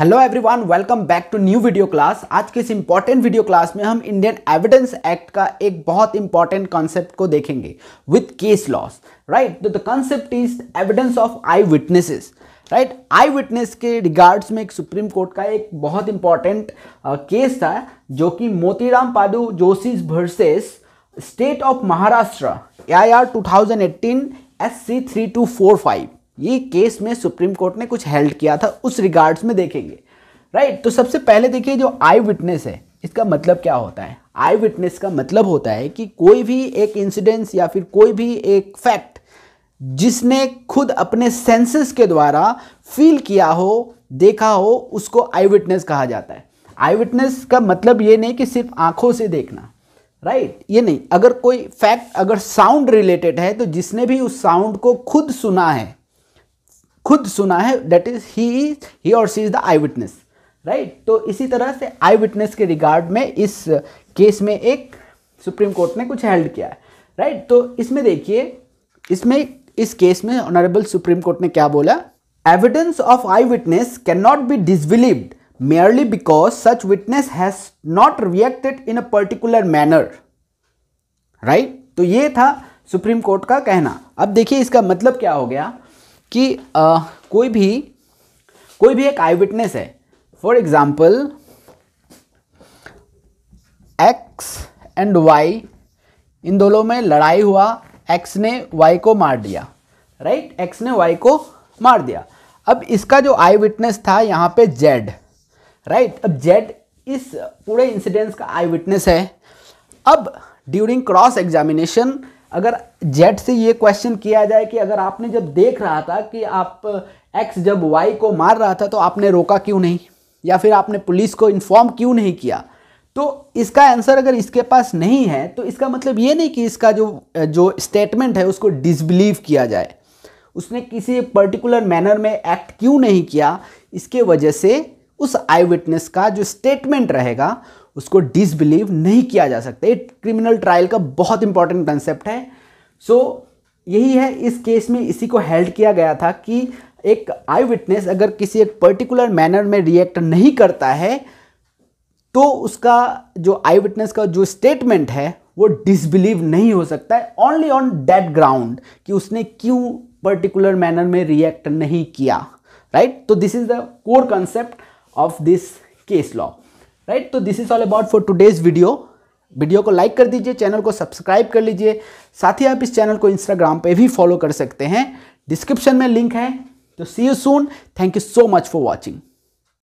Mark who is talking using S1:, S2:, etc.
S1: Hello everyone welcome back to new video class आज के इस इंपॉर्टेंट वीडियो क्लास में हम इंडियन एविडेंस एक्ट का एक बहुत इंपॉर्टेंट कॉन्सेप्ट को देखेंगे with case laws right the concept is evidence of eye witnesses right eye witness के रिगार्ड्स में एक सुप्रीम कोर्ट का एक बहुत इंपॉर्टेंट केस uh, था जो कि Motiram Padu Joshi versus state of Maharashtra A I R two thousand S C three two four five ये केस में सुप्रीम कोर्ट ने कुछ हेल्ड किया था उस रिगार्ड्स में देखेंगे राइट right? तो सबसे पहले देखिए जो आई विटनेस है इसका मतलब क्या होता है आई विटनेस का मतलब होता है कि कोई भी एक इंसिडेंस या फिर कोई भी एक फैक्ट जिसने खुद अपने सेंसेस के द्वारा फील किया हो देखा हो उसको आई विटनेस कहा जाता है आई विटनेस का मतलब ये नहीं कि सिर्फ आंखों से देखना राइट right? ये नहीं अगर कोई फैक्ट अगर साउंड रिलेटेड है तो जिसने भी उस साउंड को खुद सुना है खुद सुना है दैट इज ही ही और C is the eye witness right तो इसी तरह से आई विटनेस के रिगार्ड में इस केस uh, में एक सुप्रीम कोर्ट ने कुछ हेल्ड किया है राइट right? तो इसमें देखिए इसमें इस केस में ऑनरेबल सुप्रीम कोर्ट ने क्या बोला evidence of eye witness can not be disbelieved merely because such witness has not reacted in a particular manner right तो ये था सुप्रीम कोर्ट का कहना अब देखिए इसका मतलब क्या हो गया कि आ, कोई भी कोई भी एक आई विटनेस है for example X and Y इन दोनों में लड़ाई हुआ एक्स ने वाई को मार दिया राइट right? एक्स ने वाई को मार दिया अब इसका जो आई विटनेस था यहाँ पे जेड राइट right? अब जेड इस पूरे इंसिडेंस का आई विटनेस है अब ड्यूरिंग क्रॉस एग्जामिनेशन अगर जेट से ये क्वेश्चन किया जाए कि अगर आपने जब देख रहा था कि आप एक्स जब वाई को मार रहा था तो आपने रोका क्यों नहीं या फिर आपने पुलिस को इन्फॉर्म क्यों नहीं किया तो इसका आंसर अगर इसके पास नहीं है तो इसका मतलब ये नहीं कि इसका जो जो स्टेटमेंट है उसको डिसबिलीव किया जाए उसने किसी पर्टिकुलर मैनर में एक्ट क्यों नहीं किया इसके वजह से उस आई विटनेस का जो स्टेटमेंट रहेगा उसको डिसबिलीव नहीं किया जा सकता क्रिमिनल ट्रायल का बहुत इंपॉर्टेंट कंसेप्ट है सो so, यही है इस केस में इसी को हेल्ड किया गया था कि एक आई विटनेस अगर किसी एक पर्टिकुलर मैनर में रिएक्ट नहीं करता है तो उसका जो आई विटनेस का जो स्टेटमेंट है वो डिसबिलीव नहीं हो सकता है ओनली ऑन डेट ग्राउंड कि उसने क्यों पर्टिकुलर मैनर में रिएक्ट नहीं किया राइट तो this is the core concept of this case law right तो this is all about for today's video video को लाइक कर दीजिए चैनल को सब्सक्राइब कर लीजिए साथ ही आप इस चैनल को इंस्टाग्राम पे भी फॉलो कर सकते हैं डिस्क्रिप्शन में लिंक है तो see you soon thank you so much for watching